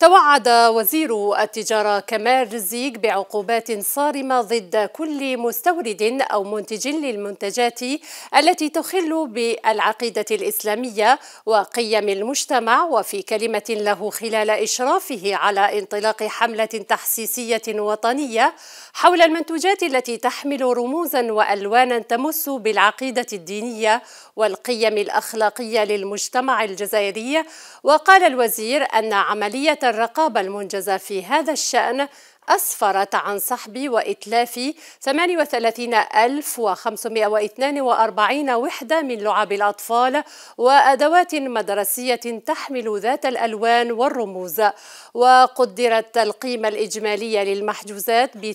توعد وزير التجارة كمال رزيق بعقوبات صارمة ضد كل مستورد أو منتج للمنتجات التي تخل بالعقيدة الإسلامية وقيم المجتمع وفي كلمة له خلال إشرافه على انطلاق حملة تحسيسية وطنية حول المنتوجات التي تحمل رموزا وألوانا تمس بالعقيدة الدينية والقيم الأخلاقية للمجتمع الجزائري وقال الوزير أن عملية الرقابة المنجزة في هذا الشأن أسفرت عن سحب وإتلاف 38542 وحدة من لعب الأطفال وأدوات مدرسية تحمل ذات الألوان والرموز وقدرت القيمة الإجمالية للمحجوزات ب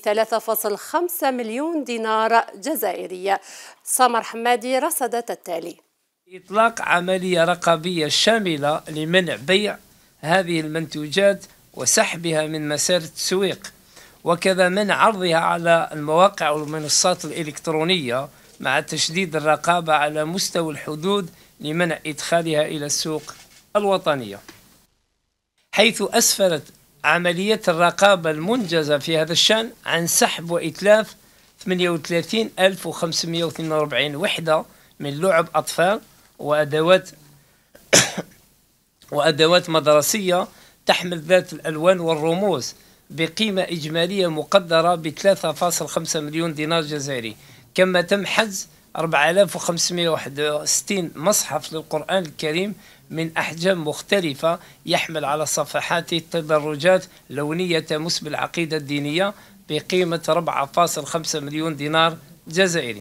3.5 مليون دينار جزائري سمر حمادي رصدت التالي إطلاق عملية رقابية شاملة لمنع بيع هذه المنتوجات وسحبها من مسار التسويق وكذا من عرضها على المواقع والمنصات الإلكترونية مع تشديد الرقابة على مستوى الحدود لمنع إدخالها إلى السوق الوطنية حيث أسفرت عملية الرقابة المنجزة في هذا الشأن عن سحب وإتلاف 38542 وحدة من لعب أطفال وأدوات وأدوات مدرسية تحمل ذات الألوان والرموز بقيمة إجمالية مقدرة ب 3.5 مليون دينار جزائري كما تم حجز 4561 مصحف للقرآن الكريم من أحجام مختلفة يحمل على صفحاته تدرجات لونية تمس بالعقيدة الدينية بقيمة 4.5 مليون دينار جزائري